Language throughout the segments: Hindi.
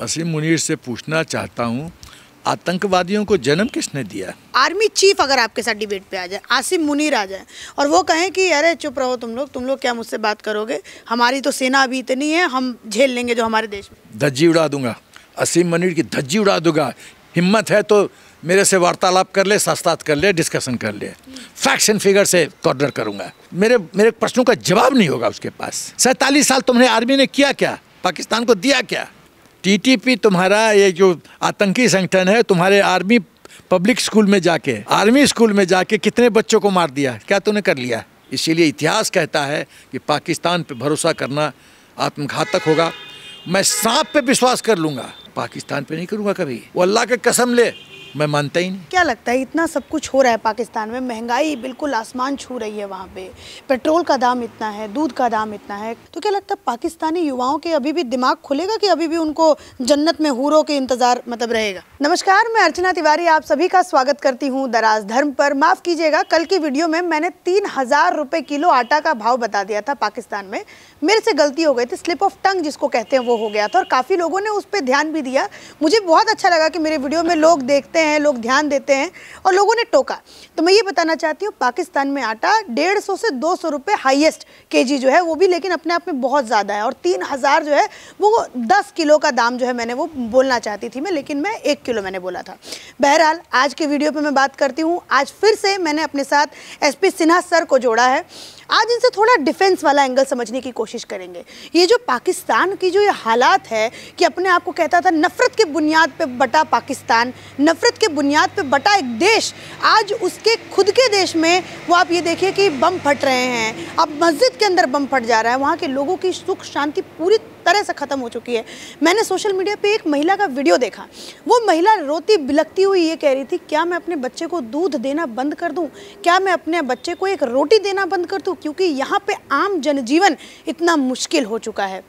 असीम मुनीर से पूछना चाहता हूँ आतंकवादियों को जन्म किसने दिया आर्मी चीफ अगर आपके साथ डिबेट पे आ जाए आसिम मुनीर आ जाए और वो कहें कि अरे चुप रहो तुम लोग तुम लोग क्या मुझसे बात करोगे हमारी तो सेना अभी इतनी है हम झेल लेंगे जो हमारे देश में धज्जी उड़ा दूंगा असीम मुनीर की धज्जी उड़ा दूंगा हिम्मत है तो मेरे से वार्तालाप कर ले सस्तात कर ले डिस्कशन कर ले फैक्ट एंड फिगर से कॉर्नर करूंगा मेरे मेरे प्रश्नों का जवाब नहीं होगा उसके पास सैतालीस साल तुमने आर्मी ने किया क्या पाकिस्तान को दिया क्या टीटीपी तुम्हारा ये जो आतंकी संगठन है तुम्हारे आर्मी पब्लिक स्कूल में जाके आर्मी स्कूल में जाके कितने बच्चों को मार दिया क्या तूने कर लिया इसीलिए इतिहास कहता है कि पाकिस्तान पे भरोसा करना आत्मघातक होगा मैं सांप पे विश्वास कर लूँगा पाकिस्तान पे नहीं करूँगा कभी वो अल्लाह के कसम ले मैं मानता ही नहीं क्या लगता है इतना सब कुछ हो रहा है पाकिस्तान में महंगाई बिल्कुल आसमान छू रही है वहाँ पे पेट्रोल का दाम इतना है दूध का दाम इतना है तो क्या लगता है पाकिस्तानी युवाओं के अभी भी दिमाग खुलेगा कि अभी भी उनको जन्नत में हूरों के इंतजार मतलब रहेगा नमस्कार मैं अर्चना तिवारी आप सभी का स्वागत करती हूँ दराज धर्म पर माफ कीजिएगा कल की वीडियो में मैंने तीन हजार किलो आटा का भाव बता दिया था पाकिस्तान में मेरे से गलती हो गई थी स्लिप ऑफ टंग जिसको कहते हैं वो हो गया था और काफ़ी लोगों ने उस पर ध्यान भी दिया मुझे बहुत अच्छा लगा कि मेरे वीडियो में लोग देखते करते हैं लोग ध्यान देते हैं और लोगों ने टोका तो मैं ये बताना चाहती हूँ पाकिस्तान में आटा डेढ़ सौ से दो सौ रुपये हाइएस्ट के जी जो है वो भी लेकिन अपने आप में बहुत ज़्यादा है और तीन हज़ार जो है वो दस किलो का दाम जो है मैंने वो बोलना चाहती थी मैं लेकिन मैं एक किलो मैंने बोला था बहरहाल आज के वीडियो पर मैं बात करती हूँ आज फिर से मैंने अपने साथ एस सिन्हा सर को जोड़ा है आज इनसे थोड़ा डिफेंस वाला एंगल समझने की कोशिश करेंगे ये जो पाकिस्तान की जो ये हालात है कि अपने आप को कहता था नफ़रत के बुनियाद पर बटा पाकिस्तान नफ़रत के बुनियाद पर बटा एक देश आज उसके खुद के देश में वो आप ये देखिए कि बम फट रहे हैं अब मस्जिद के अंदर बम फट जा रहा है वहाँ के लोगों की सुख शांति पूरी तरह से ख़त्म हो चुकी है मैंने सोशल मीडिया पे एक महिला का वीडियो देखा वो महिला रोती बिलकती हुई ये कह रही थी क्या मैं अपने बच्चे को दूध देना बंद कर दूँ क्या मैं अपने बच्चे को एक रोटी देना बंद कर दूँ क्योंकि यहाँ पर आम जनजीवन इतना मुश्किल हो चुका है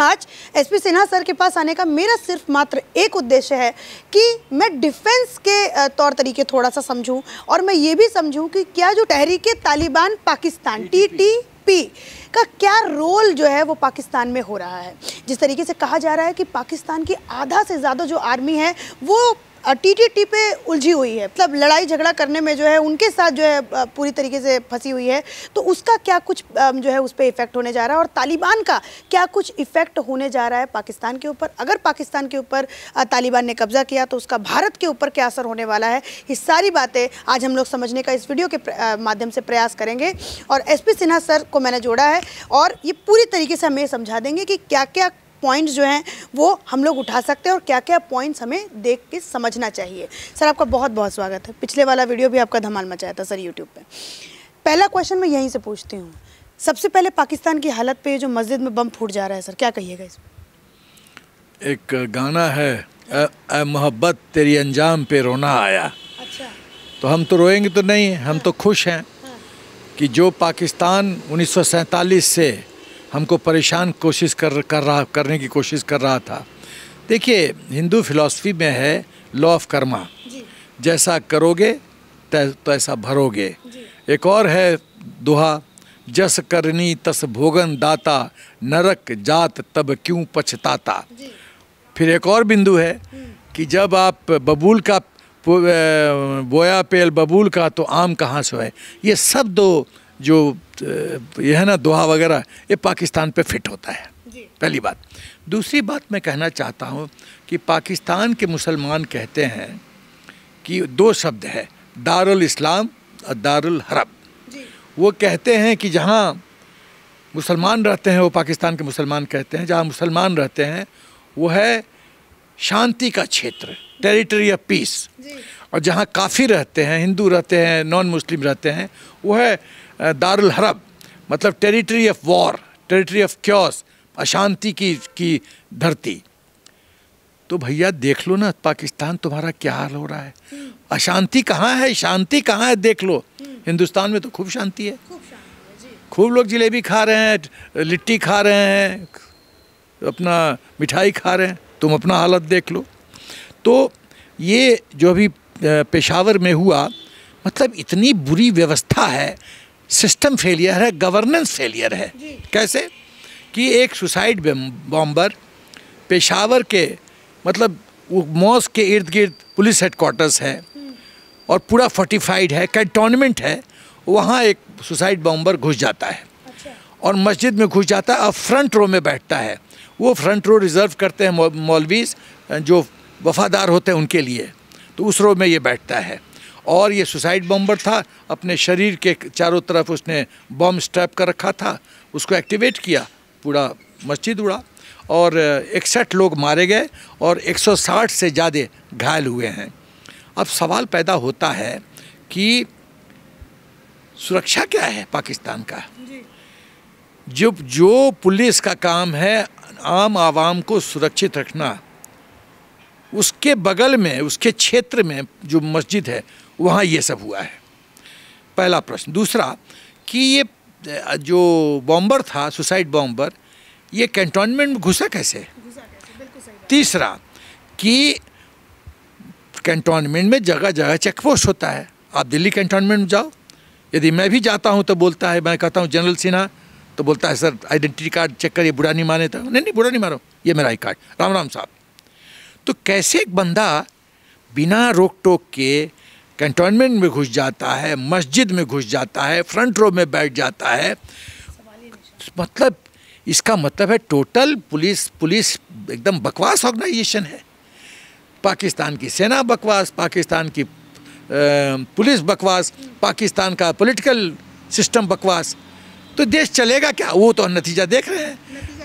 आज एसपी सिन्हा सर के पास आने का मेरा सिर्फ मात्र एक उद्देश्य है कि मैं डिफेंस के तौर तरीके थोड़ा सा समझूं और मैं ये भी समझूं कि क्या जो Tehreek Taliban Pakistan T T P का क्या रोल जो है वो पाकिस्तान में हो रहा है जिस तरीके से कहा जा रहा है कि पाकिस्तान की आधा से ज़्यादा जो आर्मी है वो टीटीटी पे उलझी हुई है मतलब लड़ाई झगड़ा करने में जो है उनके साथ जो है पूरी तरीके से फंसी हुई है तो उसका क्या कुछ जो है उस पर इफेक्ट होने जा रहा है और तालिबान का क्या कुछ इफेक्ट होने जा रहा है पाकिस्तान के ऊपर अगर पाकिस्तान के ऊपर तालिबान ने कब्जा किया तो उसका भारत के ऊपर क्या असर होने वाला है ये सारी बातें आज हम लोग समझने का इस वीडियो के माध्यम से प्रयास करेंगे और एस सिन्हा सर को मैंने जोड़ा है और ये पूरी तरीके से हमें समझा देंगे कि क्या क्या पॉइंट्स जो हैं वो हम लोग उठा सकते हैं और क्या क्या पॉइंट्स हमें देख के समझना चाहिए सर आपका बहुत बहुत स्वागत है पिछले वाला वीडियो भी आपका धमाल मचाया था सर यूट्यूब पर पहला क्वेश्चन मैं यहीं से पूछती हूँ सबसे पहले पाकिस्तान की हालत पे जो मस्जिद में बम फूट जा रहा है सर क्या कहिएगा इसमें एक गाना है मोहब्बत तेरी अंजाम पे रोना आया अच्छा तो हम तो रोएंगे तो नहीं हम हाँ। तो खुश हैं हाँ। कि जो पाकिस्तान उन्नीस से हमको परेशान कोशिश कर कर रहा करने की कोशिश कर रहा था देखिए हिंदू फिलॉसफी में है लॉ ऑफ कर्मा जैसा करोगे तैसा भरोगे एक और है दोहा जस करनी तस भोगन दाता नरक जात तब क्यों पछताता फिर एक और बिंदु है हम्म। कि जब आप बबूल का बोया पेल बबूल का तो आम कहाँ से है ये सब दो जो ये है ना दोहा वगैरह ये पाकिस्तान पे फिट होता है पहली बात दूसरी बात मैं कहना चाहता हूँ कि पाकिस्तान के मुसलमान कहते हैं कि दो शब्द है दारुल इस्लाम और दारुल हरब वो कहते हैं कि जहाँ मुसलमान रहते हैं वो पाकिस्तान के मुसलमान कहते हैं जहाँ मुसलमान रहते हैं वो है शांति का क्षेत्र टेरिटरी ऑफ पीस और जहाँ काफ़ी रहते हैं हिंदू रहते हैं नॉन मुस्लिम रहते हैं वो है दारुल हरब मतलब territory of war territory of chaos अशांति की की धरती तो भैया देख लो ना पाकिस्तान तुम्हारा क्या हाल हो रहा है हम्म। अशांति कहाँ है शांति कहाँ है देख लो हम्म। हिंदुस्तान में तो खूब शांति है खूब लोग जिलेबी खा रहे हैं लिट्टी खा रहे हैं अपना मिठाई खा रहे हैं तुम अपना हालत देख लो तो ये जो अभी पेशावर में हुआ मतलब इतनी बुरी व्यवस्था है सिस्टम फेलियर है गवर्नेंस फेलियर है कैसे कि एक सुसाइड बॉम्बर पेशावर के मतलब मॉस के इर्द गिर्द पुलिस हेडकोार्टर्स हैं हम्म। और पूरा फोर्टिफाइड है कैंटोनमेंट है वहाँ एक सुसाइड बॉम्बर घुस जाता है अच्छा। और मस्जिद में घुस जाता है और फ्रंट रो में बैठता है वो फ्रंट रो रिज़र्व करते हैं मौलवीज जो वफादार होते हैं उनके लिए तो उस रो में ये बैठता है और ये सुसाइड बॉम्बर था अपने शरीर के चारों तरफ उसने बम स्ट्रैप कर रखा था उसको एक्टिवेट किया पूरा मस्जिद उड़ा और इकसठ लोग मारे गए और 160 से ज़्यादा घायल हुए हैं अब सवाल पैदा होता है कि सुरक्षा क्या है पाकिस्तान का जब जो पुलिस का काम है आम आवाम को सुरक्षित रखना उसके बगल में उसके क्षेत्र में जो मस्जिद है वहाँ ये सब हुआ है पहला प्रश्न दूसरा कि ये जो बॉम्बर था सुसाइड बॉम्बर ये कैंटोनमेंट में घुसा कैसे तीसरा कि कैंटोनमेंट में जगह जगह चेकपोस्ट होता है आप दिल्ली कैंटोनमेंट में जाओ यदि मैं भी जाता हूँ तो बोलता है मैं कहता हूँ जनरल सिन्हा तो बोलता है सर आइडेंटिटी कार्ड चेक करिए बुरा नहीं माने तो नहीं नहीं बुरा नहीं मारो ये मेरा आई कार्ड राम राम साहब तो कैसे एक बंदा बिना रोक टोक के कंटोनमेंट में घुस जाता है मस्जिद में घुस जाता है फ्रंट रो में बैठ जाता है मतलब इसका मतलब है टोटल पुलिस पुलिस एकदम बकवास ऑर्गेनाइजेशन है पाकिस्तान की सेना बकवास पाकिस्तान की पुलिस बकवास पाकिस्तान का पॉलिटिकल सिस्टम बकवास तो देश चलेगा क्या वो तो नतीजा देख रहे हैं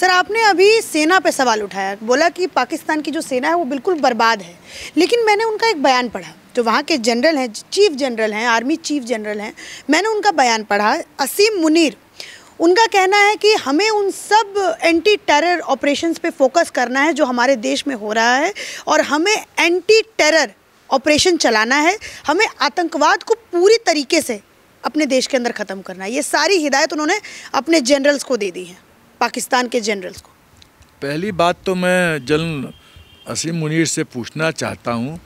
सर आपने अभी सेना पे सवाल उठाया बोला कि पाकिस्तान की जो सेना है वो बिल्कुल बर्बाद है लेकिन मैंने उनका एक बयान पढ़ा जो वहाँ के जनरल हैं चीफ जनरल हैं आर्मी चीफ जनरल हैं मैंने उनका बयान पढ़ा असीम मुनीर उनका कहना है कि हमें उन सब एंटी टेरर ऑपरेशंस पे फोकस करना है जो हमारे देश में हो रहा है और हमें एंटी टेरर ऑपरेशन चलाना है हमें आतंकवाद को पूरी तरीके से अपने देश के अंदर ख़त्म करना है ये सारी हिदायत उन्होंने अपने जनरल्स को दे दी है पाकिस्तान के जनरल्स को पहली बात तो मैं जनरल असीम मुनीर से पूछना चाहता हूँ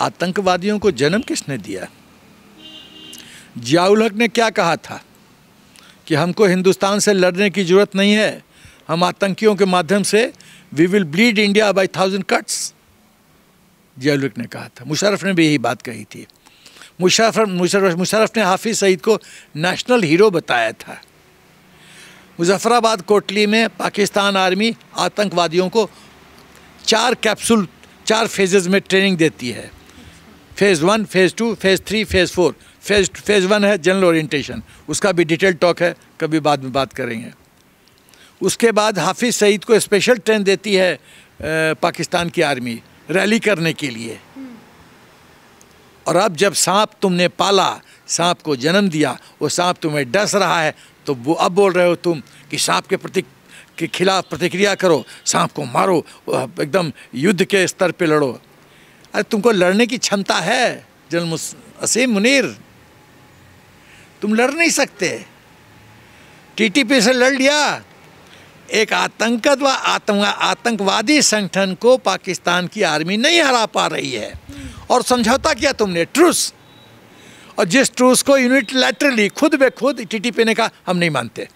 आतंकवादियों को जन्म किसने दिया जियाउल हक ने क्या कहा था कि हमको हिंदुस्तान से लड़ने की ज़रूरत नहीं है हम आतंकियों के माध्यम से we will bleed India by thousand cuts Ziaul Haq ने कहा था मुशरफ ने भी यही बात कही थी मुशरफ मुशरफ मुशरफ ने हाफिज़ सईद को नेशनल हीरो बताया था मुजफ्फराबाद कोटली में पाकिस्तान आर्मी आतंकवादियों को चार कैप्सूल चार फेजेस में ट्रेनिंग देती है phase one phase two phase three phase four phase phase one है जनरल ओरिएंटेशन उसका भी डिटेल टॉक है कभी बाद में बात करेंगे उसके बाद हाफिज़ सईद को स्पेशल ट्रेन देती है पाकिस्तान की आर्मी रैली करने के लिए और अब जब सांप तुमने पाला सांप को जन्म दिया वो सांप तुम्हें डस रहा है तो वो अब बोल रहे हो तुम कि सांप के प्रति के खिलाफ प्रतिक्रिया करो सांप को मारो एकदम युद्ध के स्तर पे लड़ो अरे तुमको लड़ने की क्षमता है जल असीम मुनीर तुम लड़ नहीं सकते टीटीपी से लड़ लिया एक व आतं आतंकवादी संगठन को पाकिस्तान की आर्मी नहीं हरा पा रही है और समझौता किया तुमने ट्रूस और जिस ट्रूस को यूनिट लेटरली खुद ब खुद टीटीपी ने कहा हम नहीं मानते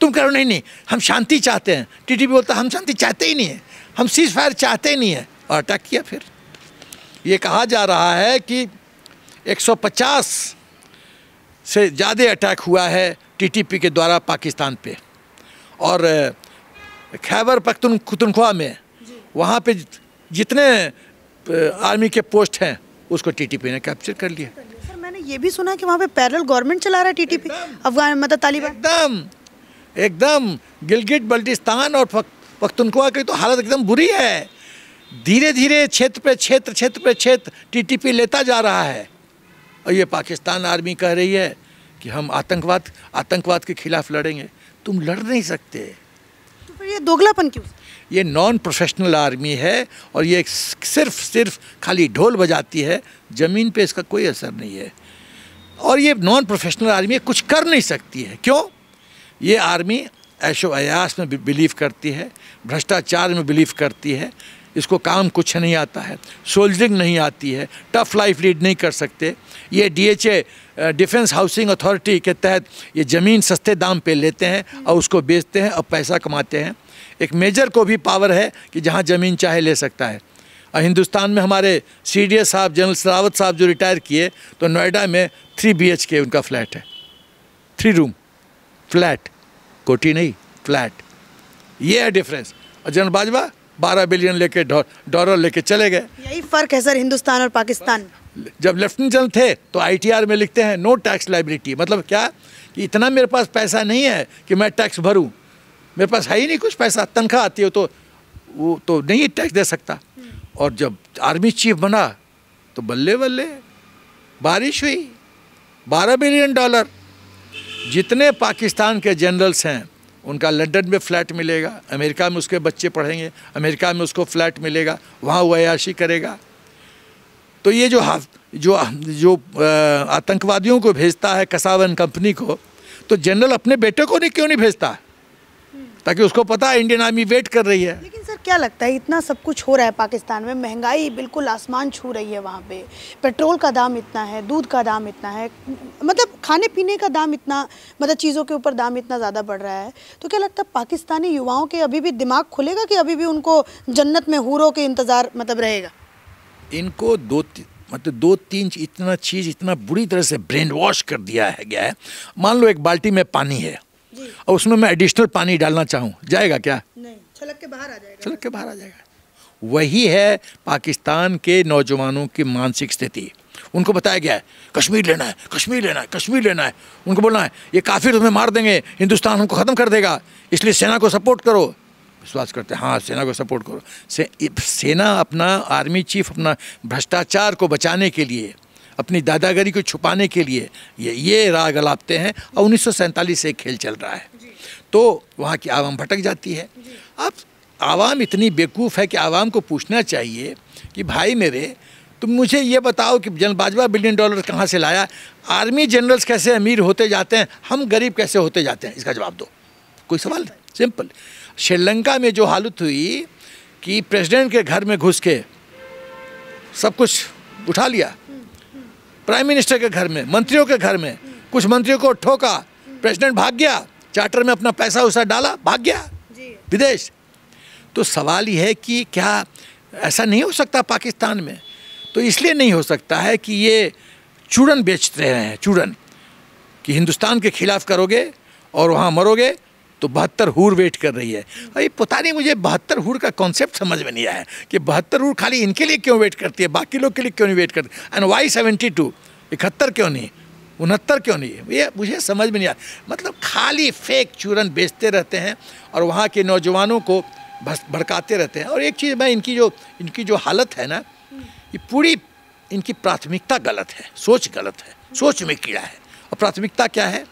तुम कह रहे नहीं नहीं हम शांति चाहते हैं टीटीपी बोलता हम शांति चाहते ही नहीं है हम सीज फायर चाहते ही नहीं है और अटैक किया फिर ये कहा जा रहा है कि 150 से ज़्यादा अटैक हुआ है टीटीपी के द्वारा पाकिस्तान पे और खैबर पख्तून खुतनख्वा में वहाँ पे जितने आर्मी के पोस्ट हैं उसको टीटीपी ने कैप्चर कर लिया ये भी सुना है कि वहाँ पे पैरल गवर्नमेंट चला रहा है टीटीपी अफगान मतलब तालिबान एकदम एकदम गिलगिट बल्टिस्तान और पख्तनखवा की तो हालत एकदम बुरी है धीरे धीरे क्षेत्र पे क्षेत्र क्षेत्र पे क्षेत्र टीटीपी लेता जा रहा है और ये पाकिस्तान आर्मी कह रही है कि हम आतंकवाद आतंकवाद के खिलाफ लड़ेंगे तुम लड़ नहीं सकते तो फिर ये दोगलापन क्यों ये नॉन प्रोफेशनल आर्मी है और ये सिर्फ सिर्फ खाली ढोल बजाती है ज़मीन पे इसका कोई असर नहीं है और ये नॉन प्रोफेशनल आर्मी कुछ कर नहीं सकती है क्यों ये आर्मी ऐशो अयास में बिलीव करती है भ्रष्टाचार में बिलीव करती है इसको काम कुछ नहीं आता है सोल्जरिंग नहीं आती है टफ लाइफ लीड नहीं कर सकते ये डीएचए डिफेंस हाउसिंग अथॉरिटी के तहत ये ज़मीन सस्ते दाम पे लेते हैं और उसको बेचते हैं और पैसा कमाते हैं एक मेजर को भी पावर है कि जहाँ ज़मीन चाहे ले सकता है हिंदुस्तान में हमारे सी डी साहब जनरल सरावत साहब जो रिटायर किए तो नोएडा में थ्री बी के उनका फ्लैट है थ्री रूम फ्लैट कोटी नहीं फ्लैट ये है डिफरेंस और जनरल बाजवा बारह बिलियन लेके डॉलर लेके चले गए यही फ़र्क है सर हिंदुस्तान और पाकिस्तान जब लेफ्टिनेंट जनरल थे तो आईटीआर में लिखते हैं नो टैक्स लाइबिलिटी मतलब क्या कि इतना मेरे पास पैसा नहीं है कि मैं टैक्स भरूं मेरे पास है ही नहीं कुछ पैसा तनख्वाह आती हो तो वो तो नहीं टैक्स दे सकता और जब आर्मी चीफ बना तो बल्ले बल्ले बारिश हुई बारह मिलियन डॉलर जितने पाकिस्तान के जनरल्स हैं उनका लंदन में फ्लैट मिलेगा अमेरिका में उसके बच्चे पढ़ेंगे अमेरिका में उसको फ्लैट मिलेगा वहाँ वो अयाशी करेगा तो ये जो जो जो आतंकवादियों को भेजता है कसावन कंपनी को तो जनरल अपने बेटे को नहीं क्यों नहीं भेजता ताकि उसको पता है इंडियन आर्मी वेट कर रही है क्या लगता है इतना सब कुछ हो रहा है पाकिस्तान में महंगाई बिल्कुल आसमान छू रही है वहाँ पे पेट्रोल का दाम इतना है दूध का दाम इतना है मतलब खाने पीने का दाम इतना मतलब चीज़ों के ऊपर दाम इतना ज़्यादा बढ़ रहा है तो क्या लगता है पाकिस्तानी युवाओं के अभी भी दिमाग खुलेगा कि अभी भी उनको जन्नत में हूरों के इंतज़ार मतलब रहेगा इनको दो मतलब दो तीन इतना चीज़ इतना बुरी तरह से ब्रेन वॉश कर दिया है गया है मान लो एक बाल्टी में पानी है और उसमें मैं एडिशनल पानी डालना चाहूँ जाएगा क्या फलक के बाहर आ जाएगा फलक के बाहर आ जाएगा वही है पाकिस्तान के नौजवानों की मानसिक स्थिति उनको बताया गया है कश्मीर लेना है कश्मीर लेना है कश्मीर लेना है उनको बोलना है ये काफिर तुम्हें मार देंगे हिंदुस्तान हमको ख़त्म कर देगा इसलिए सेना को सपोर्ट करो विश्वास करते हैं हाँ सेना को सपोर्ट करो से, सेना अपना आर्मी चीफ अपना भ्रष्टाचार को बचाने के लिए अपनी दादागिरी को छुपाने के लिए ये ये राग अलापते हैं और उन्नीस से खेल चल रहा है तो वहाँ की आवाम भटक जाती है अब आवाम इतनी बेवकूफ़ है कि आवाम को पूछना चाहिए कि भाई मेरे तुम मुझे ये बताओ कि जन बाजवा बिलियन डॉलर कहाँ से लाया आर्मी जनरल्स कैसे अमीर होते जाते हैं हम गरीब कैसे होते जाते हैं इसका जवाब दो कोई सवाल नहीं सिंपल श्रीलंका में जो हालत हुई कि प्रेसिडेंट के घर में घुस के सब कुछ उठा लिया प्राइम मिनिस्टर के घर में मंत्रियों के घर में कुछ मंत्रियों को ठोका प्रेसिडेंट भाग गया चार्टर में अपना पैसा उसा डाला भाग गया विदेश तो सवाल यह है कि क्या ऐसा नहीं हो सकता पाकिस्तान में तो इसलिए नहीं हो सकता है कि ये चूड़न बेच रहे हैं चूड़न कि हिंदुस्तान के खिलाफ करोगे और वहाँ मरोगे तो बहत्तर हूर वेट कर रही है अरे पता नहीं मुझे बहत्तर हूर का कॉन्सेप्ट समझ में नहीं आया कि बहत्तर हूर खाली इनके लिए क्यों वेट करती है बाकी लोग के लिए क्यों नहीं वेट करती एंड वाई सेवेंटी टू इकहत्तर क्यों नहीं उनहत्तर क्यों नहीं है ये मुझे समझ में नहीं आया मतलब खाली फेक चूरन बेचते रहते हैं और वहाँ के नौजवानों को भड़काते रहते हैं और एक चीज़ मैं इनकी जो इनकी जो हालत है ना ये पूरी इनकी प्राथमिकता गलत है सोच गलत है सोच में कीड़ा है और प्राथमिकता क्या है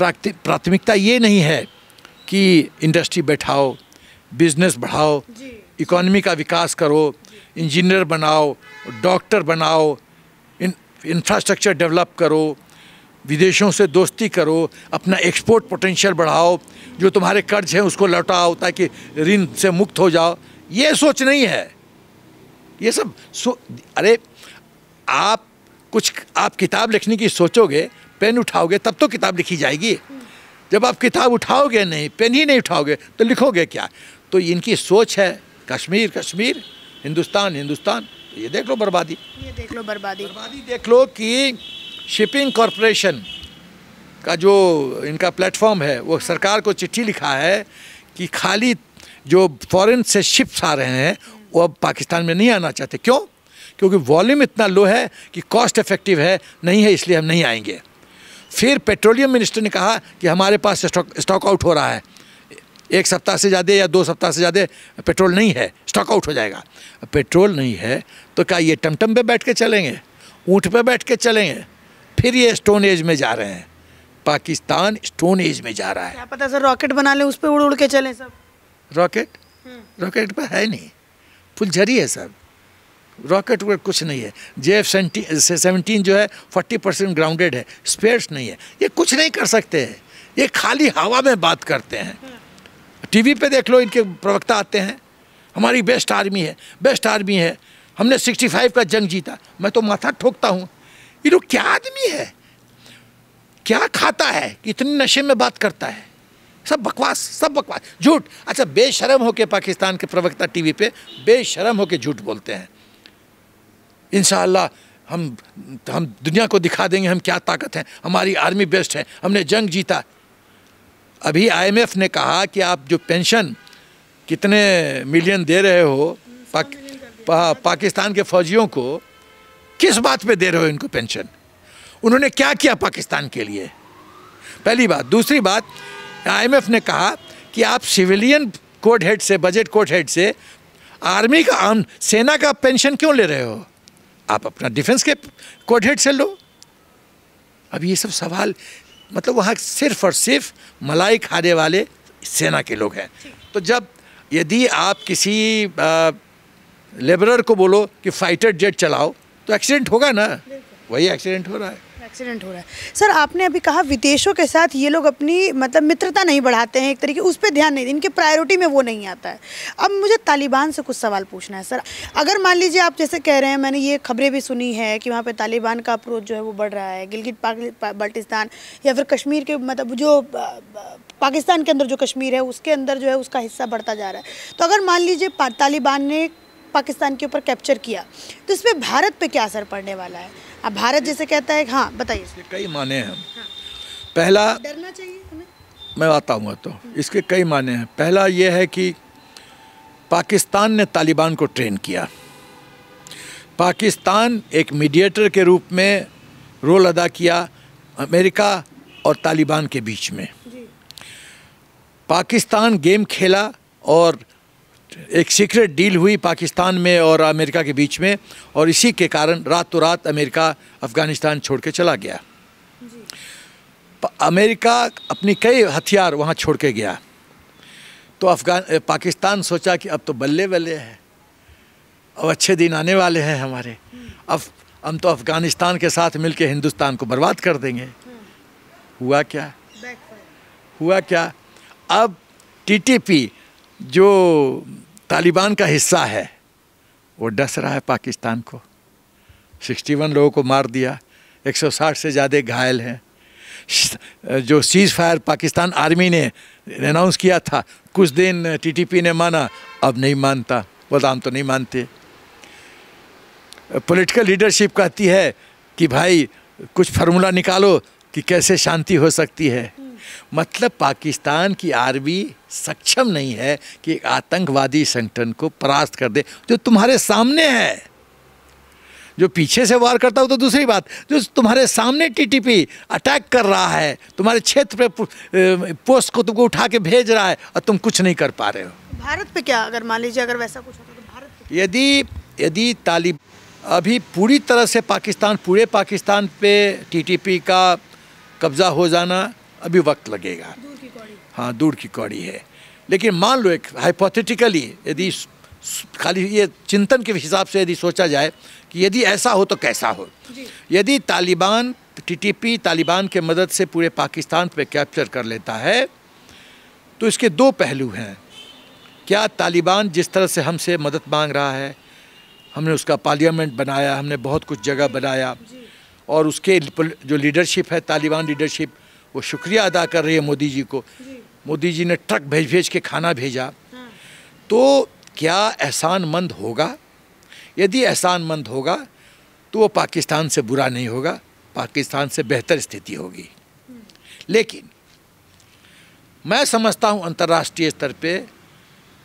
प्राथमिकता ये नहीं है कि इंडस्ट्री बैठाओ बिजनेस बढ़ाओ इकोनॉमी का विकास करो इंजीनियर बनाओ डॉक्टर बनाओ इंफ्रास्ट्रक्चर डेवलप करो विदेशों से दोस्ती करो अपना एक्सपोर्ट पोटेंशियल बढ़ाओ जो तुम्हारे कर्ज हैं उसको लौटाओ ताकि ऋण से मुक्त हो जाओ ये सोच नहीं है ये सब सो अरे आप कुछ आप किताब लिखने की सोचोगे पेन उठाओगे तब तो किताब लिखी जाएगी जब आप किताब उठाओगे नहीं पेन ही नहीं उठाओगे तो लिखोगे क्या तो इनकी सोच है कश्मीर कश्मीर हिंदुस्तान हिंदुस्तान ये देख लो बर्बादी ये देख लो बर्बादी बर्बादी देख लो कि शिपिंग कॉरपोरेशन का जो इनका प्लेटफॉर्म है वो सरकार को चिट्ठी लिखा है कि खाली जो फॉरेन से शिप्स आ रहे हैं वो अब पाकिस्तान में नहीं आना चाहते क्यों क्योंकि वॉल्यूम इतना लो है कि कॉस्ट इफेक्टिव है नहीं है इसलिए हम नहीं आएंगे फिर पेट्रोलियम मिनिस्टर ने कहा कि हमारे पास स्टॉक स्टॉक आउट हो रहा है एक सप्ताह से ज़्यादा या दो सप्ताह से ज़्यादा पेट्रोल नहीं है स्टॉक आउट हो जाएगा पेट्रोल नहीं है तो क्या ये टमटम पे बैठ के चलेंगे ऊँट पे बैठ के चलेंगे फिर ये स्टोन एज में जा रहे हैं पाकिस्तान स्टोन एज में जा रहा है क्या पता सर रॉकेट बना लें उस पर उड़ उड़ के चलें सब रॉकेट रॉकेट पर है नहीं फुलझरी है सब रॉकेट वॉकेट कुछ नहीं है जे एफ सेवनटीन जो है फोर्टी परसेंट ग्राउंडेड है स्पेयर्स नहीं है ये कुछ नहीं कर सकते हैं ये खाली हवा में बात करते हैं हम्म। टीवी पे देख लो इनके प्रवक्ता आते हैं हमारी बेस्ट आर्मी है बेस्ट आर्मी है हमने 65 का जंग जीता मैं तो माथा ठोकता हूँ ये लोग क्या आदमी है क्या खाता है इतने नशे में बात करता है सब बकवास सब बकवास झूठ अच्छा बेशरम होके पाकिस्तान के प्रवक्ता टीवी पे बेशरम होके झूठ बोलते हैं इन हम हम दुनिया को दिखा देंगे हम क्या ताकत हैं हमारी आर्मी बेस्ट है हमने जंग जीता अभी आईएमएफ ने कहा कि आप जो पेंशन कितने मिलियन दे रहे हो पाक, पा, पाकिस्तान के फौजियों को किस बात पे दे रहे हो इनको पेंशन उन्होंने क्या किया पाकिस्तान के लिए पहली बात दूसरी बात आईएमएफ ने कहा कि आप सिविलियन कोड हेड से बजट कोड हेड से आर्मी का आम सेना का पेंशन क्यों ले रहे हो आप अपना डिफेंस के कोड हेड से लो अब ये सब सवाल मतलब वहाँ सिर्फ और सिर्फ मलाई खाने वाले सेना के लोग हैं तो जब यदि आप किसी लेबरर को बोलो कि फाइटर जेट चलाओ तो एक्सीडेंट होगा ना वही एक्सीडेंट हो रहा है एक्सीडेंट हो रहा है सर आपने अभी कहा विदेशों के साथ ये लोग अपनी मतलब मित्रता नहीं बढ़ाते हैं एक तरीके उस पर ध्यान नहीं इनके प्रायोरिटी में वो नहीं आता है अब मुझे तालिबान से कुछ सवाल पूछना है सर अगर मान लीजिए आप जैसे कह रहे हैं मैंने ये खबरें भी सुनी है कि वहाँ पर तालिबान का अप्रोच जो है वो बढ़ रहा है गिलगित बल्टिस्तान या फिर कश्मीर के मतलब जो पाकिस्तान के अंदर जो कश्मीर है उसके अंदर जो है उसका हिस्सा बढ़ता जा रहा है तो अगर मान लीजिए तालिबान ने पाकिस्तान के ऊपर कैप्चर किया तो इस पर भारत पे क्या असर पड़ने वाला है अब भारत जैसे कहता है हाँ बताइए कई माने हैं पहला डरना चाहिए मैं बताऊँगा तो इसके कई माने हैं पहला ये है कि पाकिस्तान ने तालिबान को ट्रेन किया पाकिस्तान एक मीडिएटर के रूप में रोल अदा किया अमेरिका और तालिबान के बीच में पाकिस्तान गेम खेला और एक सीक्रेट डील हुई पाकिस्तान में और अमेरिका के बीच में और इसी के कारण रातों रात अमेरिका अफ़गानिस्तान छोड़ के चला गया अमेरिका अपनी कई हथियार वहाँ छोड़ के गया तो अफगान पाकिस्तान सोचा कि अब तो बल्ले बल्ले है अब अच्छे दिन आने वाले हैं हमारे अब हम तो अफ़गानिस्तान के साथ मिल हिंदुस्तान को बर्बाद कर देंगे हुआ क्या हुआ क्या अब टी जो तालिबान का हिस्सा है वो डस रहा है पाकिस्तान को 61 लोगों को मार दिया 160 से ज़्यादा घायल हैं जो सीज़ फायर पाकिस्तान आर्मी ने अनाउंस किया था कुछ दिन टीटीपी ने माना अब नहीं मानता बोला तो नहीं मानते पॉलिटिकल लीडरशिप कहती है कि भाई कुछ फार्मूला निकालो कि कैसे शांति हो सकती है मतलब पाकिस्तान की आर्मी सक्षम नहीं है कि एक आतंकवादी संगठन को परास्त कर दे जो तुम्हारे सामने है जो पीछे से वार करता हो तो दूसरी बात जो तुम्हारे सामने टीटीपी अटैक कर रहा है तुम्हारे क्षेत्र पे पोस्ट को तुमको उठा के भेज रहा है और तुम कुछ नहीं कर पा रहे हो भारत पे क्या अगर मान लीजिए अगर वैसा कुछ होता तो भारत यदि यदि तालिब अभी पूरी तरह से पाकिस्तान पूरे पाकिस्तान पे टीटीपी का कब्ज़ा हो जाना अभी वक्त लगेगा हाँ दूर की कौड़ी है लेकिन मान लो एक हाइपोथेटिकली यदि खाली ये चिंतन के हिसाब से यदि सोचा जाए कि यदि ऐसा हो तो कैसा हो यदि तालिबान टीटीपी तालिबान के मदद से पूरे पाकिस्तान पे कैप्चर कर लेता है तो इसके दो पहलू हैं क्या तालिबान जिस तरह से हमसे मदद मांग रहा है हमने उसका पार्लियामेंट बनाया हमने बहुत कुछ जगह बनाया और उसके जो लीडरशिप है तालिबान लीडरशिप वो शुक्रिया अदा कर रही है मोदी जी को मोदी जी ने ट्रक भेज भेज के खाना भेजा हाँ। तो क्या एहसान मंद होगा यदि एहसान मंद होगा तो वो पाकिस्तान से बुरा नहीं होगा पाकिस्तान से बेहतर स्थिति होगी हम्म। लेकिन मैं समझता हूँ अंतर्राष्ट्रीय स्तर पे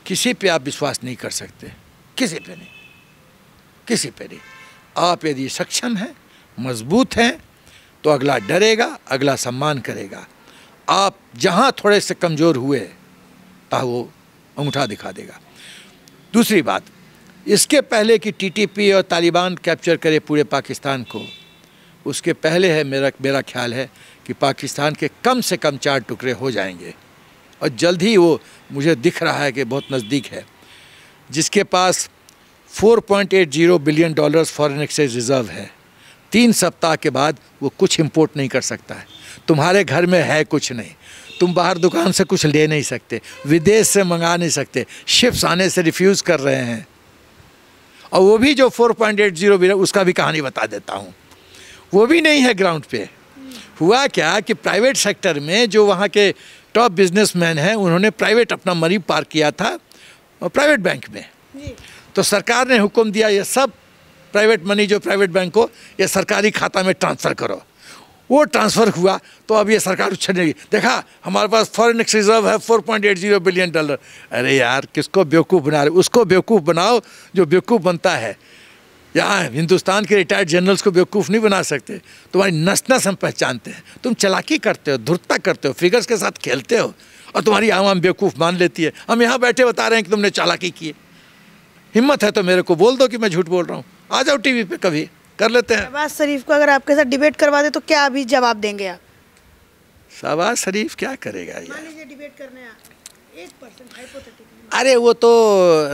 किसी पे आप विश्वास नहीं कर सकते किसी पे नहीं किसी पे नहीं आप यदि सक्षम हैं मजबूत हैं तो अगला डरेगा अगला सम्मान करेगा आप जहाँ थोड़े से कमज़ोर हुए ता वो अंगूठा दिखा देगा दूसरी बात इसके पहले कि टीटीपी और तालिबान कैप्चर करे पूरे पाकिस्तान को उसके पहले है मेरा मेरा ख्याल है कि पाकिस्तान के कम से कम चार टुकड़े हो जाएंगे और जल्द ही वो मुझे दिख रहा है कि बहुत नज़दीक है जिसके पास 4.80 billion dollars foreign exchange reserve है तीन सप्ताह के बाद वो कुछ इम्पोर्ट नहीं कर सकता है तुम्हारे घर में है कुछ नहीं तुम बाहर दुकान से कुछ ले नहीं सकते विदेश से मंगा नहीं सकते शिप्स आने से रिफ्यूज़ कर रहे हैं और वो भी जो 4.80 उसका भी कहानी बता देता हूँ वो भी नहीं है ग्राउंड पे हुआ क्या कि प्राइवेट सेक्टर में जो वहाँ के टॉप बिजनेसमैन हैं उन्होंने प्राइवेट अपना मरी पार्क किया था प्राइवेट बैंक में तो सरकार ने हुक्म दिया ये सब प्राइवेट मनी जो प्राइवेट बैंक को ये सरकारी खाता में ट्रांसफ़र करो वो ट्रांसफ़र हुआ तो अब ये सरकार उछलेगी देखा हमारे पास फॉरेन रिजर्व है 4.80 बिलियन डॉलर अरे यार किसको बेवकूफ़ बना रहे उसको बेवकूफ़ बनाओ जो बेवकूफ़ बनता है यहाँ हिंदुस्तान के रिटायर्ड जनरल्स को बेवकूफ़ नहीं बना सकते तुम्हारी नस नस हम पहचानते हैं तुम चलाकी करते हो धुरता करते हो फिगर्स के साथ खेलते हो और तुम्हारी आवाम बेवकूफ़ मान लेती है हम यहाँ बैठे बता रहे हैं कि तुमने चालाकी की है हिम्मत है तो मेरे को बोल दो कि मैं झूठ बोल रहा हूँ आ जाओ टीवी पे कभी कर लेते हैं शहबाज शरीफ को अगर आपके साथ डिबेट करवा दे तो क्या अभी जवाब देंगे आप शहबाज शरीफ क्या करेगा ये डिबेट करने अरे वो तो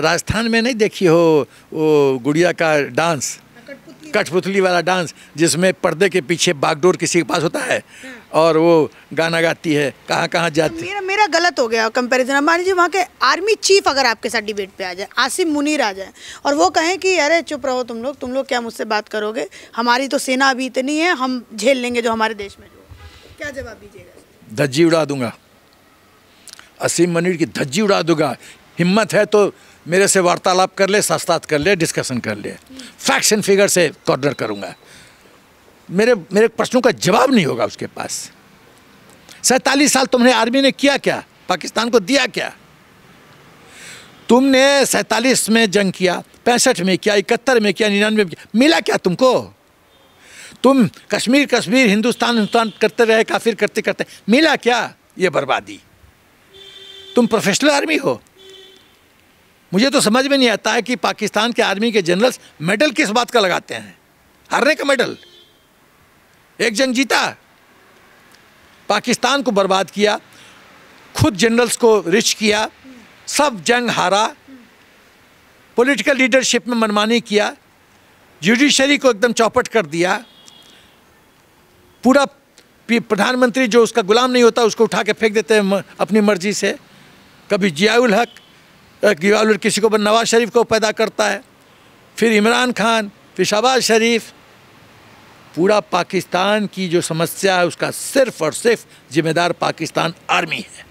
राजस्थान में नहीं देखी हो वो गुड़िया का डांस हाँ, कठपुतली वाला डांस जिसमें पर्दे के पीछे बागडोर किसी के पास होता है हाँ। और वो गाना गाती है कहाँ कहाँ जाती मेरा मेरा गलत हो गया कंपैरिजन मान लीजिए वहाँ के आर्मी चीफ अगर आपके साथ डिबेट पे आ जाए आसिम मुनीर आ जाए और वो कहें कि अरे चुप रहो तुम लोग तुम लोग क्या मुझसे बात करोगे हमारी तो सेना अभी इतनी है हम झेल लेंगे जो हमारे देश में जो क्या जवाब दीजिएगा धज्जी उड़ा दूंगा असीम मुनीर की धज्जी उड़ा दूंगा हिम्मत है तो मेरे से वार्तालाप कर ले साक्षात कर ले डिस्कशन कर ले फैक्शन एंड फिगर से कॉर्डर तो करूँगा मेरे मेरे प्रश्नों का जवाब नहीं होगा उसके पास सैतालीस साल तुमने आर्मी ने किया क्या पाकिस्तान को दिया क्या तुमने सैतालीस में जंग किया पैंसठ में किया इकहत्तर में किया निन्यानवे में किया मिला क्या तुमको तुम कश्मीर कश्मीर हिंदुस्तान हिंदुस्तान करते रहे काफिर करते करते मिला क्या ये बर्बादी तुम प्रोफेशनल आर्मी हो मुझे तो समझ में नहीं आता है कि पाकिस्तान के आर्मी के जनरल्स मेडल किस बात का लगाते हैं हारने का मेडल एक जन जीता पाकिस्तान को बर्बाद किया खुद जनरल्स को रिच किया सब जंग हारा पॉलिटिकल लीडरशिप में मनमानी किया जुडिशरी को एकदम चौपट कर दिया पूरा प्रधानमंत्री जो उसका गुलाम नहीं होता उसको उठा के फेंक देते हैं अपनी मर्जी से कभी जियाउल हक जियाउल किसी को नवाज शरीफ को पैदा करता है फिर इमरान खान फिर शहबाज शरीफ पूरा पाकिस्तान की जो समस्या है उसका सिर्फ और सिर्फ जिम्मेदार पाकिस्तान आर्मी है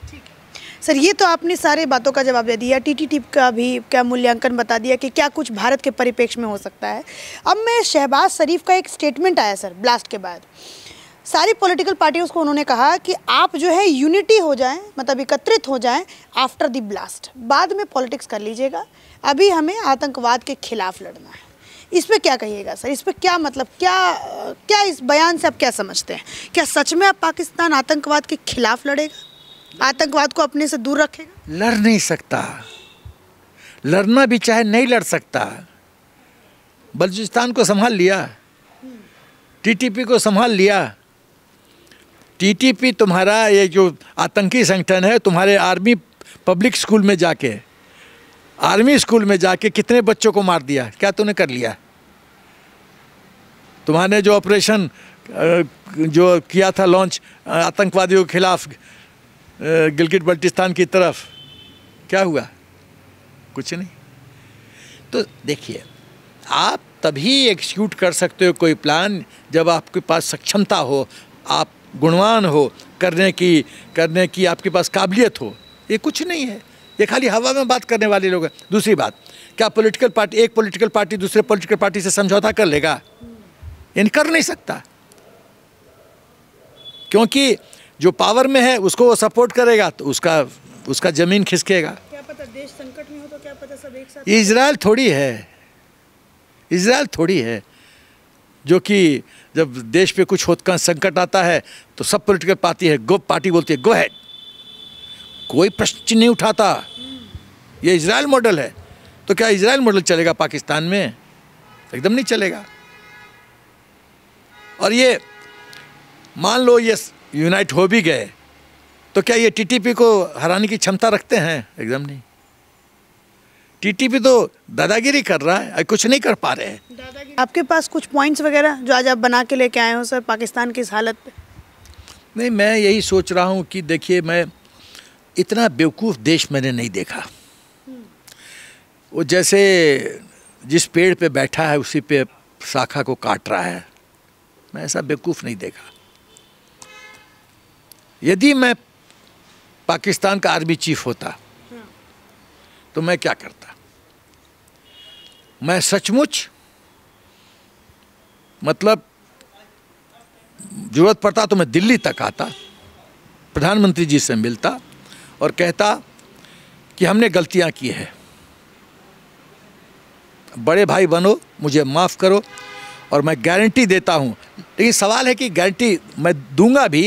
सर ये तो आपने सारे बातों का जवाब दे दिया टीटीटी का भी क्या मूल्यांकन बता दिया कि क्या कुछ भारत के परिपेक्ष में हो सकता है अब मैं शहबाज शरीफ का एक स्टेटमेंट आया सर ब्लास्ट के बाद सारी पॉलिटिकल पार्टियों को उन्होंने कहा कि आप जो है यूनिटी हो जाएं मतलब एकत्रित हो जाएं आफ्टर द ब्लास्ट बाद में पॉलिटिक्स कर लीजिएगा अभी हमें आतंकवाद के खिलाफ लड़ना है इस पर क्या कहिएगा सर इस पर क्या मतलब क्या क्या इस बयान से आप क्या समझते हैं क्या सच में अब पाकिस्तान आतंकवाद के खिलाफ लड़ेगा आतंकवाद को अपने से दूर रखेगा लड़ नहीं सकता लड़ना भी चाहे नहीं लड़ सकता बलूचिस्तान को संभाल लिया टीटीपी को संभाल लिया टीटीपी तुम्हारा ये जो आतंकी संगठन है तुम्हारे आर्मी पब्लिक स्कूल में जाके आर्मी स्कूल में जाके कितने बच्चों को मार दिया क्या तूने कर लिया तुम्हारे जो ऑपरेशन जो किया था लॉन्च आतंकवादियों के खिलाफ गिलगिट बल्टिस्तान की तरफ क्या हुआ कुछ नहीं तो देखिए आप तभी एग्जीक्यूट कर सकते हो कोई प्लान जब आपके पास सक्षमता हो आप गुणवान हो करने की करने की आपके पास काबिलियत हो ये कुछ नहीं है ये खाली हवा में बात करने वाले लोग हैं दूसरी बात क्या पॉलिटिकल पार्टी एक पॉलिटिकल पार्टी दूसरे पॉलिटिकल पार्टी से समझौता कर लेगा यानी कर नहीं सकता क्योंकि जो पावर में है उसको वो सपोर्ट करेगा तो उसका उसका ज़मीन खिसकेगा क्या पता देश संकट में हो तो क्या पता सब इसराइल थोड़ी है इसराइल थोड़ी है जो कि जब देश पे कुछ होता संकट आता है तो सब पॉलिटिकल पार्टी है गो पार्टी बोलती है गो हैड कोई प्रश्न नहीं उठाता ये इसराइल मॉडल है तो क्या इसराइल मॉडल चलेगा पाकिस्तान में एकदम नहीं चलेगा और ये मान लो ये यूनाइट हो भी गए तो क्या ये टीटीपी को हराने की क्षमता रखते हैं एकदम नहीं टीटीपी तो दादागिरी कर रहा है कुछ नहीं कर पा रहे हैं आपके पास कुछ पॉइंट्स वगैरह जो आज आप बना के लेके आए हो सर पाकिस्तान की इस हालत पे नहीं मैं यही सोच रहा हूँ कि देखिए मैं इतना बेवकूफ़ देश मैंने नहीं देखा वो जैसे जिस पेड़ पे बैठा है उसी पे शाखा को काट रहा है मैं ऐसा बेवकूफ़ नहीं देखा यदि मैं पाकिस्तान का आर्मी चीफ होता तो मैं क्या करता मैं सचमुच मतलब जरूरत पड़ता तो मैं दिल्ली तक आता प्रधानमंत्री जी से मिलता और कहता कि हमने गलतियां की है बड़े भाई बनो मुझे माफ़ करो और मैं गारंटी देता हूं लेकिन सवाल है कि गारंटी मैं दूंगा भी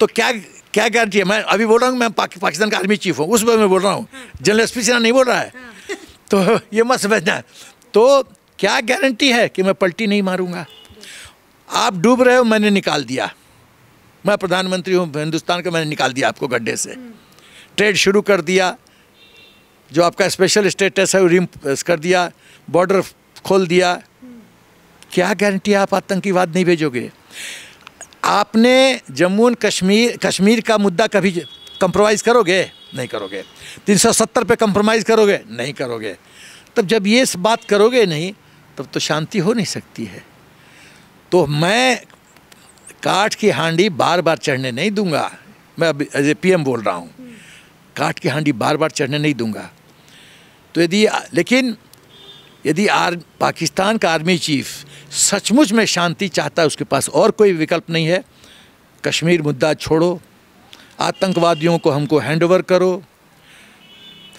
तो क्या क्या गारंटी है मैं अभी बोल रहा हूँ मैं पाक, पाकिस्तान का आर्मी चीफ हूँ उस बार मैं बोल रहा हूँ जनरल एस पी सिन्हा नहीं बोल रहा है हाँ। तो ये मत समझना तो क्या गारंटी है कि मैं पलटी नहीं मारूंगा आप डूब रहे हो मैंने निकाल दिया मैं प्रधानमंत्री हूँ हिंदुस्तान का मैंने निकाल दिया आपको गड्ढे से हम्म। ट्रेड शुरू कर दिया जो आपका स्पेशल स्टेटस है वो रिम कर दिया बॉर्डर खोल दिया क्या गारंटी आप आतंकीवाद नहीं भेजोगे आपने जम्मू एंड कश्मीर कश्मीर का मुद्दा कभी कंप्रोमाइज़ करोगे नहीं करोगे 370 पे कंप्रोमाइज़ करोगे नहीं करोगे तब जब ये बात करोगे नहीं तब तो शांति हो नहीं सकती है तो मैं काठ की हांडी बार बार चढ़ने नहीं दूंगा मैं अभी एज ए पी बोल रहा हूँ काट की हांडी बार बार चढ़ने नहीं दूंगा तो यदि लेकिन यदि आर पाकिस्तान का आर्मी चीफ सचमुच में शांति चाहता है उसके पास और कोई विकल्प नहीं है कश्मीर मुद्दा छोड़ो आतंकवादियों को हमको हैंडओवर करो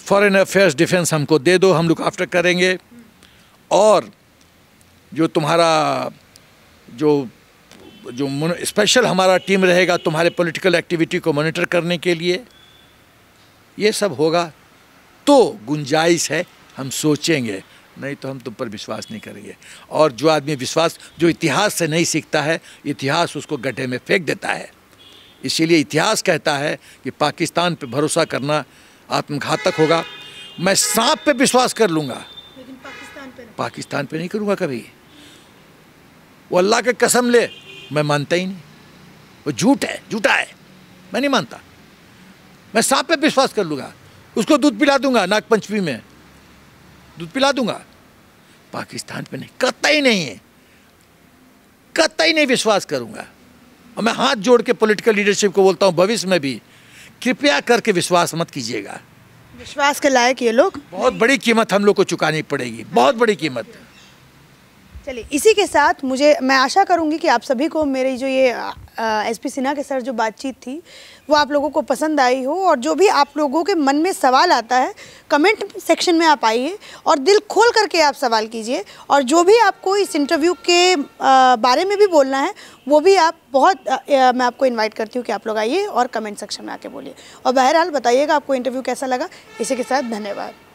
फॉरेन अफेयर्स डिफेंस हमको दे दो हम लुक आफ्टर करेंगे और जो तुम्हारा जो जो स्पेशल हमारा टीम रहेगा तुम्हारे पॉलिटिकल एक्टिविटी को मॉनिटर करने के लिए ये सब होगा तो गुंजाइश है हम सोचेंगे नहीं तो हम तुम पर विश्वास नहीं करेंगे और जो आदमी विश्वास जो इतिहास से नहीं सीखता है इतिहास उसको गड्ढे में फेंक देता है इसीलिए इतिहास कहता है कि पाकिस्तान पर भरोसा करना आत्मघातक होगा मैं सांप पे विश्वास कर लूँगा पाकिस्तान पे नहीं करूँगा कभी वो अल्लाह के कसम ले मैं मानता ही नहीं वो झूठ है झूठा है मैं नहीं मानता मैं सांप पे विश्वास कर लूँगा उसको दूध पिला दूंगा नागपंचमी में दूध पिला दूंगा पाकिस्तान पे नहीं कतई नहीं है कतई नहीं विश्वास करूँगा और मैं हाथ जोड़ के पोलिटिकल लीडरशिप को बोलता हूँ भविष्य में भी कृपया करके विश्वास मत कीजिएगा विश्वास के लायक ये लोग बहुत बड़ी कीमत हम लोग को चुकानी पड़ेगी बहुत बड़ी कीमत चलिए इसी के साथ मुझे मैं आशा करूंगी कि आप सभी को मेरी जो ये एसपी सिन्हा के सर जो बातचीत थी वो आप लोगों को पसंद आई हो और जो भी आप लोगों के मन में सवाल आता है कमेंट सेक्शन में आप आइए और दिल खोल करके आप सवाल कीजिए और जो भी आपको इस इंटरव्यू के बारे में भी बोलना है वो भी आप बहुत आ, मैं आपको इनवाइट करती हूँ कि आप लोग आइए और कमेंट सेक्शन में आके बोलिए और बहरहाल बताइएगा आपको इंटरव्यू कैसा लगा इसी के साथ धन्यवाद